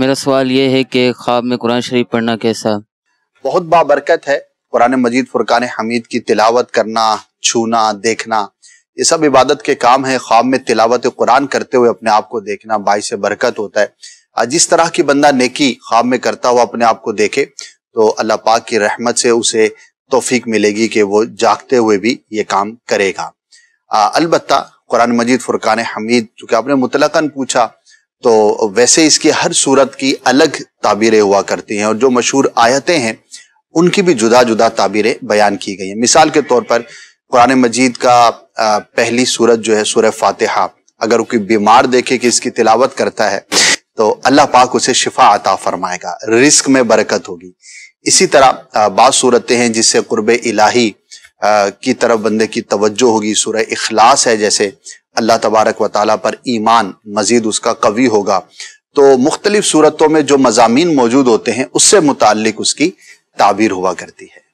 मेरा सवाल ये है कि ख्वाब में कुरान शरीफ पढ़ना कैसा बहुत बाबरकत है कुरान मजीद फुरकान हमीद की तिलावत करना छूना देखना ये सब इबादत के काम है ख्वाब में तिलावत कुरान करते हुए अपने आप को देखना बाई से बरकत होता है जिस तरह की बंदा नेकी ख्वाब में करता हुआ अपने आप को देखे तो अल्लाह पाक की रहमत से उसे तोफीक मिलेगी कि वो जागते हुए भी ये काम करेगा अलबत्ता कुरान मजीद फुरकान हमीद चूंकि आपने मुतलकन पूछा तो वैसे इसकी हर सूरत की अलग ताबीरें हुआ करती हैं और जो मशहूर आयतें हैं उनकी भी जुदा जुदा ताबीरें बयान की गई हैं मिसाल के तौर पर कुरान मजीद का पहली सूरत जो है सूर फातिहा अगर कोई बीमार देखे कि इसकी तिलावत करता है तो अल्लाह पाक उसे शिफा अता फरमाएगा रिस्क में बरकत होगी इसी तरह बाद सूरतें हैं जिससे कुर्ब इलाही की तरफ बंदे की तवज्जो होगी सूर्य इखलास है जैसे अल्लाह तबारक व ताली पर ईमान मज़ीद उसका कवी होगा तो मुख्तलिफ सूरतों में जो मजामी मौजूद होते हैं उससे मुतक उसकी ताबीर हुआ करती है